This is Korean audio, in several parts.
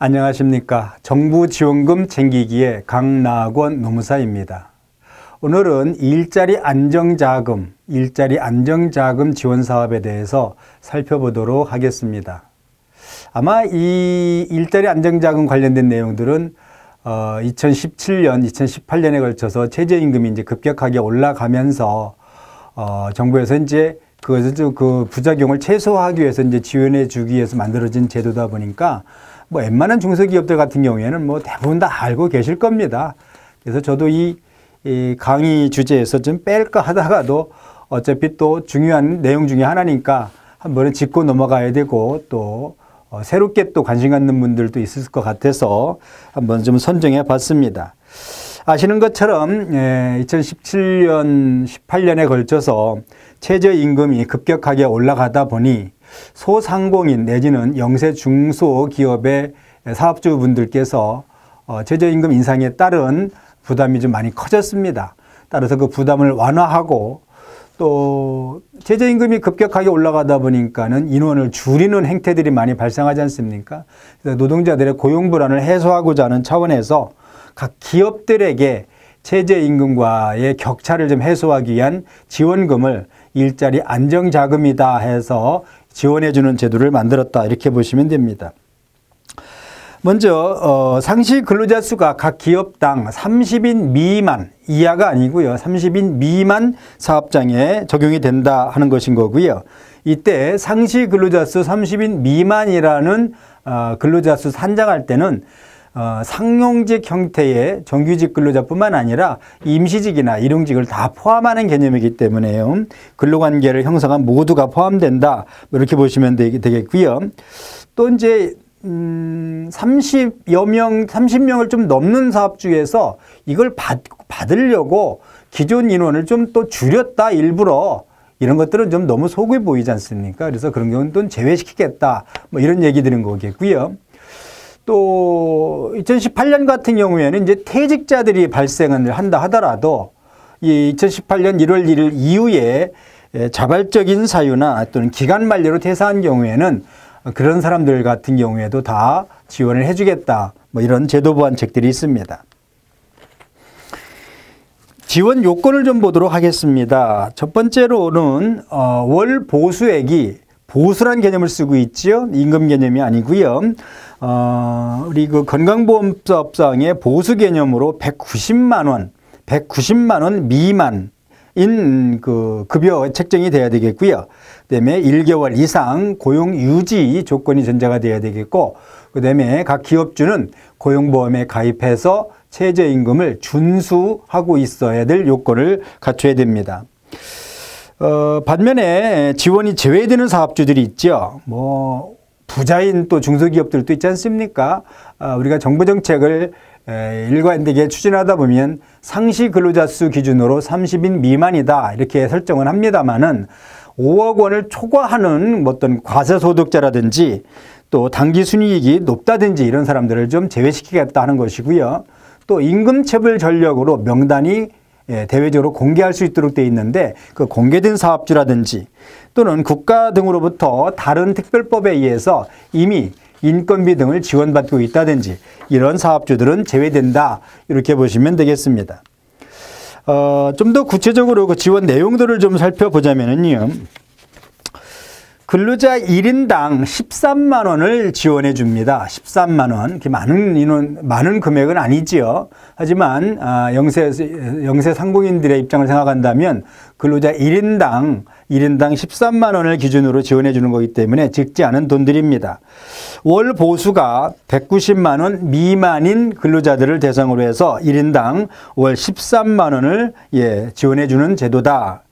안녕하십니까. 정부 지원금 챙기기의 강나원 노무사입니다. 오늘은 일자리 안정자금, 일자리 안정자금 지원 사업에 대해서 살펴보도록 하겠습니다. 아마 이 일자리 안정자금 관련된 내용들은 어, 2017년, 2018년에 걸쳐서 최저임금이 이제 급격하게 올라가면서 어, 정부에서 이제 그것을 그 부작용을 최소화하기 위해서 이제 지원해 주기 위해서 만들어진 제도다 보니까 뭐 웬만한 중소기업들 같은 경우에는 뭐 대부분 다 알고 계실 겁니다. 그래서 저도 이, 이 강의 주제에서 좀 뺄까 하다가도 어차피 또 중요한 내용 중에 하나니까 한 번은 짚고 넘어가야 되고 또 어, 새롭게 또 관심 갖는 분들도 있을 것 같아서 한번 좀 선정해 봤습니다. 아시는 것처럼 예, 2017년, 18년에 걸쳐서 최저임금이 급격하게 올라가다 보니 소상공인 내지는 영세 중소기업의 사업주분들께서 어, 최저임금 인상에 따른 부담이 좀 많이 커졌습니다. 따라서 그 부담을 완화하고 또 최저임금이 급격하게 올라가다 보니까는 인원을 줄이는 행태들이 많이 발생하지 않습니까? 노동자들의 고용 불안을 해소하고자 하는 차원에서 각 기업들에게 최저임금과의 격차를 좀 해소하기 위한 지원금을 일자리 안정자금이다 해서 지원해주는 제도를 만들었다 이렇게 보시면 됩니다. 먼저 어, 상시 근로자 수가 각 기업당 30인 미만 이하가 아니고요. 30인 미만 사업장에 적용이 된다 하는 것인 거고요. 이때 상시 근로자 수 30인 미만이라는 어, 근로자 수 산정할 때는 어, 상용직 형태의 정규직 근로자뿐만 아니라 임시직이나 일용직을 다 포함하는 개념이기 때문에요. 근로관계를 형성한 모두가 포함된다. 뭐 이렇게 보시면 되, 겠고요또 이제 음, 30여 명, 30명을 좀 넘는 사업 중에서 이걸 받, 받으려고 기존 인원을 좀 또 줄였다 일부러 이런 것들은 좀 너무 속이 보이지 않습니까? 그래서 그런 경우는 또 제외시키겠다. 뭐 이런 얘기 드는 거겠고요. 또 2018년 같은 경우에는 이제 퇴직자들이 발생을 한다 하더라도 이 2018년 1월 1일 이후에 자발적인 사유나 또는 기간 만료로 퇴사한 경우에는 그런 사람들 같은 경우에도 다 지원을 해주겠다. 뭐 이런 제도 보완책들이 있습니다. 지원 요건을 좀 보도록 하겠습니다. 첫 번째로는 어, 월 보수액이 보수란 개념을 쓰고 있지요. 임금 개념이 아니고요. 어, 우리 그 건강보험법상의 보수 개념으로 190만 원, 190만 원 미만 인그 급여 책정이 돼야 되겠고요. 그다음에 1개월 이상 고용 유지 조건이 전제가 돼야 되겠고 그다음에 각 기업주는 고용보험에 가입해서 최저임금을 준수하고 있어야 될 요건을 갖춰야 됩니다. 어, 반면에 지원이 제외되는 사업주들이 있죠. 뭐 부자인 또 중소기업들도 있지 않습니까? 어, 우리가 정부 정책을 에, 일관되게 추진하다 보면 상시 근로자 수 기준으로 30인 미만이다 이렇게 설정은 합니다만은 5억 원을 초과하는 뭐 어떤 과세소득자라든지 또 단기 순이익이 높다든지 이런 사람들을 좀 제외시키겠다 하는 것이고요. 또 임금체불 전력으로 명단이 예, 대외적으로 공개할 수 있도록 돼 있는데 그 공개된 사업주라든지 또는 국가 등으로부터 다른 특별법에 의해서 이미 인건비 등을 지원받고 있다든지 이런 사업주들은 제외된다 이렇게 보시면 되겠습니다. 어, 좀 더 구체적으로 그 지원 내용들을 좀 살펴보자면요. 근로자 1인당 13만 원을 지원해 줍니다. 13만 원. 이렇게 많은 인원, 많은 금액은 아니지요. 하지만 아, 영세 영세 상공인들의 입장을 생각한다면 근로자 1인당 1인당 13만 원을 기준으로 지원해 주는 거기 때문에 적지 않은 돈들입니다. 월 보수가 190만 원 미만인 근로자들을 대상으로 해서 1인당 월 13만 원을 예, 지원해 주는 제도다.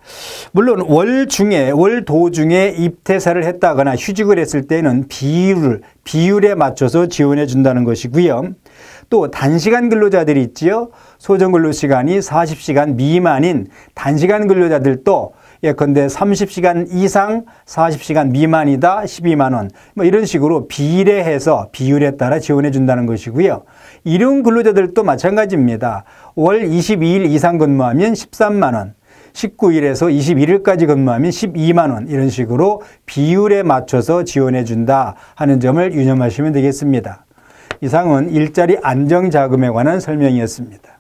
물론 월 중에 월 도중에 입퇴사를 했다거나 휴직을 했을 때는 비율 비율에 맞춰서 지원해 준다는 것이고요. 또 단시간 근로자들이 있지요. 소정 근로 시간이 40시간 미만인 단시간 근로자들도 예컨대 30시간 이상 40시간 미만이다 12만 원. 뭐 이런 식으로 비례해서 비율에 따라 지원해 준다는 것이고요. 일용 근로자들도 마찬가지입니다. 월 22일 이상 근무하면 13만 원. 19일에서 21일까지 근무하면 12만 원 이런 식으로 비율에 맞춰서 지원해 준다 하는 점을 유념하시면 되겠습니다. 이상은 일자리 안정 자금에 관한 설명이었습니다.